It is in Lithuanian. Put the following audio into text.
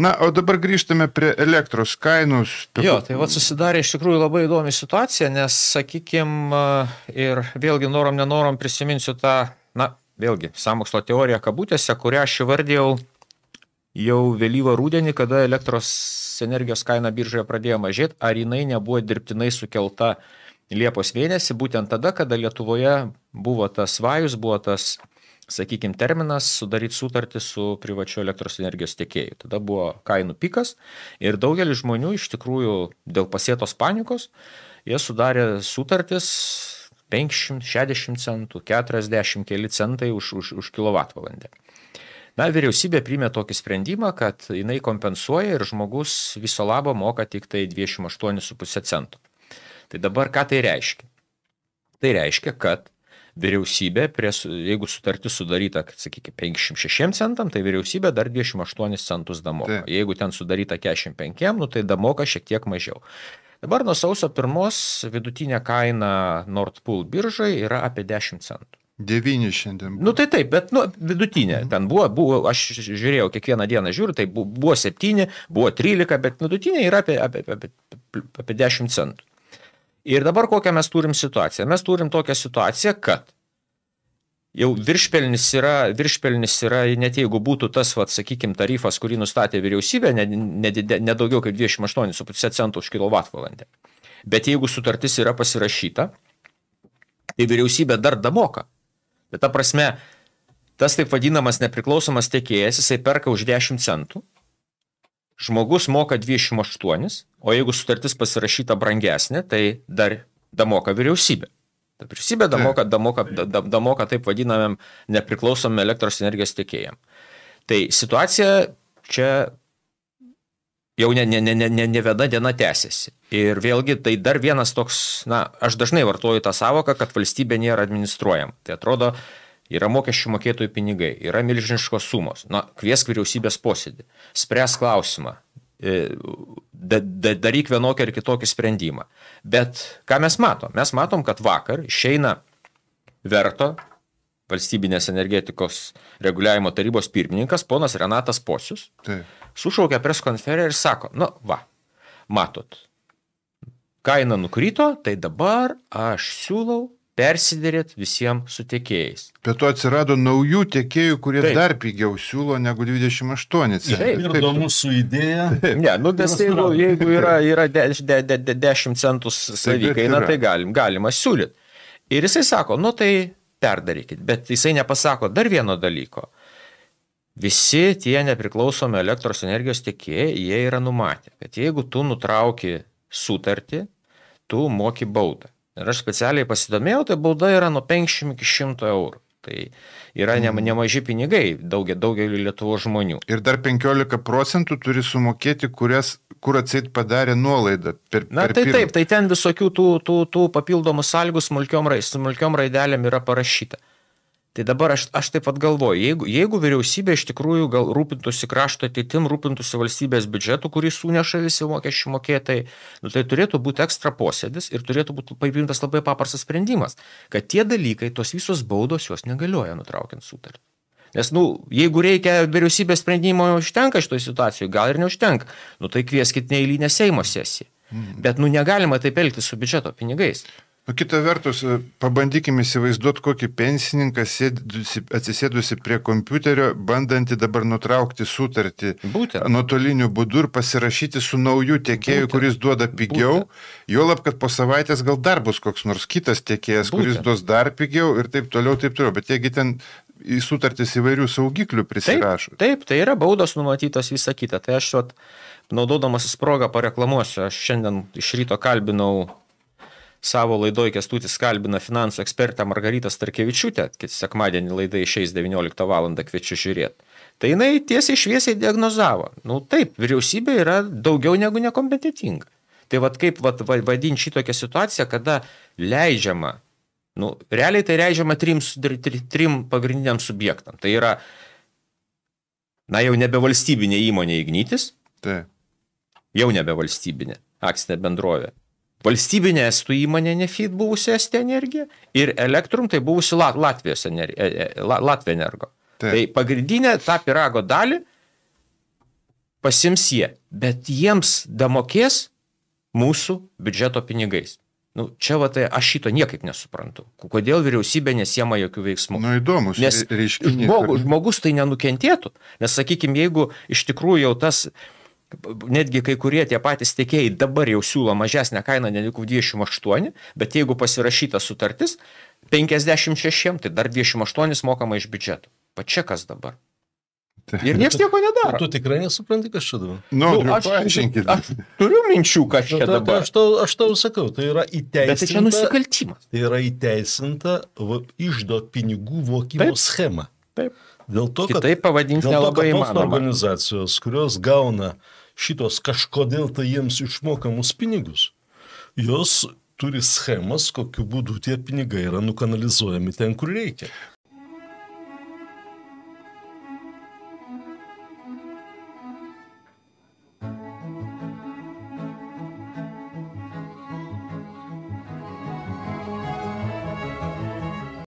Na, o dabar grįžtame prie elektros kainų. Tokiu... Jo, tai va susidarė iš tikrųjų labai įdomi situacija, nes, sakykime, ir vėlgi norom nenorom prisiminsiu tą, na, vėlgi, samokslo teoriją kabutėse, kurią aš įvardėjau jau vėlyvą rūdienį, kada elektros energijos kaina biržoje pradėjo mažėti, ar jinai nebuvo dirbtinai sukelta Liepos mėnesį, būtent tada, kada Lietuvoje buvo tas vajus, buvo tas uh, sakykime, terminas sudaryti sutartį su privačiu elektros energijos tiekėju. Tada buvo kainų pikas ir daugelis žmonių iš tikrųjų dėl pasėtos panikos, jie sudarė sutartis 50, 60 centų, 40 keli centai už, už, už kilovatvalandę. Na, vyriausybė priėmė tokį sprendimą, kad jinai kompensuoja ir žmogus viso labo moka tik tai 28,5 centų. Tai dabar ką tai reiškia? Tai reiškia, kad vyriausybė, prie, jeigu sutartis sudaryta, sakykime, 506 centam, tai vyriausybė dar 28 centus damoka. Tai. Jeigu ten sudaryta 45, nu, tai damoka šiek tiek mažiau. Dabar nuo sausio 1 vidutinė kaina Nord Pool biržai yra apie 10 centų. 9 šiandien. Buvo. Nu tai taip, bet nu, vidutinė. Mhm. Ten buvo, buvo, aš žiūrėjau, kiekvieną dieną žiūriu, tai buvo 7, buvo 13, bet vidutinė yra apie, apie, apie, apie 10 centų. Ir dabar kokią mes turim situaciją? Mes turim tokią situaciją, kad jau viršpelnis yra, viršpelnis yra, net jeigu būtų tas, vat, sakykime, tarifas, kurį nenustatė vyriausybė, nedaugiau ne, ne, ne kaip 28,5 centų už kilovatvalandę. Bet jeigu sutartis yra pasirašyta, tai vyriausybė dar damoka. Bet ta prasme, tas taip vadinamas nepriklausomas tiekėjas, jisai perka už 10 centų, žmogus moka 28, o jeigu sutartis pasirašyta brangesnė, tai dar damoka vyriausybė. Ta vyriausybė damoka, damoka, damoka taip vadinamam nepriklausomam elektros energijos tiekėjam. Tai situacija čia jau ne, ne, ne, ne, ne, ne viena diena tęsiasi. Ir vėlgi tai dar vienas toks, na, aš dažnai vartoju tą savoką, kad valstybė nėra administruojama. Tai atrodo, yra mokesčių mokėtojų pinigai, yra milžiniškos sumos. Na, kviesk vyriausybės posėdį, spręs klausimą, e, da, da, daryk vienokį ar kitokį sprendimą. Bet ką mes matom? Mes matom, kad vakar išeina verto valstybinės energetikos reguliavimo tarybos pirmininkas, ponas Renatas Posius, Taip. sušaukia preskonferiją ir sako, nu va, matot, kaina nukrito, tai dabar aš siūlau persiderėt visiems su tiekėjais. Bet to atsirado naujų tiekėjų, kurie Taip. dar pigiau siūlo negu 28 centų. Taip, ir įdomu su idėja. Taip. Ne, nu, nes jeigu, jeigu yra, yra 10 de, de, de, de centų savikaina, tai galim, galima siūlyti. Ir jisai sako, nu tai perdarykit, bet jisai nepasako dar vieno dalyko. Visi tie nepriklausomi elektros energijos tiekėjai, jie yra numatę, kad jeigu tu nutrauki sutartį, tu moki baudą. Ir aš specialiai pasidomėjau, tai bauda yra nuo 50 iki 100 eurų. Tai yra mm. nemaži pinigai daugia, daugelį Lietuvo žmonių. Ir dar 15 procentų turi sumokėti, kurias, kur atsit padarė nuolaidą. Per, Na per tai pirmą. taip, tai ten visokių tų, tų, tų papildomų sąlygų smulkiom, smulkiom raidelėm yra parašyta. Tai dabar aš, aš taip pat galvoju, jeigu, jeigu vyriausybė iš tikrųjų gal rūpintųsi krašto ateitim, rūpintųsi valstybės biudžetu, kurį suneša visi mokesčių mokėtojai, nu, tai turėtų būti ekstra posėdis ir turėtų būti paimtas labai paprastas sprendimas, kad tie dalykai, tos visos baudos jos negalioja nutraukiant sutartį. Nes, nu, jeigu reikia vyriausybės sprendimo, užtenka šitoje situacijoje, gal ir neužtenka, nu, tai kvieskit neįlynę Seimo sesiją. Mm. Bet, nu, negalima taip elgtis su biudžeto pinigais. Nu, kita vertus, e, pabandykime įsivaizduoti, kokį pensininką sėdusi, atsisėdusi prie kompiuterio, bandantį dabar nutraukti sutartį Būtent. nuotoliniu būdu ir pasirašyti su nauju tiekėju, Būtent. kuris duoda pigiau, juolab, kad po savaitės gal dar bus koks nors kitas tiekėjas, Būtent. kuris duos dar pigiau ir taip toliau, taip toliau. Bet jiegi ten į sutartis įvairių saugiklių prisirašo. Taip, taip, tai yra baudos numatytos visą kitą. Tai aš, vat, naudodamasis progą, pareklamuosiu. Aš šiandien iš ryto kalbinau savo laidoje Kestutis kalbina finansų ekspertą Margaritą Starkevičiūtę, kad sekmadienį laida išeis 19 val. kviečiu žiūrėti. Tai jinai tiesiai šviesiai diagnozavo. Nu taip, vyriausybė yra daugiau negu nekompetitinga. Tai vad kaip vat, vadinti šitokią situaciją, kada leidžiama, nu, realiai tai leidžiama trims, trim pagrindiniam subjektam. Tai yra, na jau nebe valstybinė įmonė Ignytis. Taip. Jau nebe valstybinė akcinė bendrovė. Valstybinė estų įmonė Nefit buvusi Estė energija ir Elektrum tai buvusi Latvijos e- e- Latvija energo. Taip. Tai pagrindinę tą pirago dalį pasims jie, bet jiems damokės mūsų biudžeto pinigais. Nu, čia va tai aš šito niekaip nesuprantu. Kodėl vyriausybė nesiema jokių veiksmų? Na nu, įdomus, nes reiškinys. Žmogus, žmogus tai nenukentėtų, nes sakykime, jeigu iš tikrųjų jau tas uh, netgi kai kurie tie patys tiekėjai dabar jau siūlo mažesnę kainą negu 28, bet jeigu pasirašyta sutartis 56, tai dar 28 mokama iš biudžeto. Pačia kas dabar. Ir niekas nieko nedaro. Tu tikrai nesupranti, kas čia dabar. Nu, nu aš, paaiškinkit. Aš turiu minčių, kas čia nu, dabar. Ta, aš tau, aš tau sakau, tai yra įteisinta. Bet tai čia nusikaltimas. Tai yra įteisinta išdo pinigų vokimo Taip. schema. Taip. Dėl to, kad, Kitaip pavadinti dėl to, kad nelabai tos įmanoma. organizacijos, kurios gauna šitos kažkodėl tai jiems išmokamus pinigus, jos turi schemas, kokiu būdu tie pinigai yra nukanalizuojami ten, kur reikia.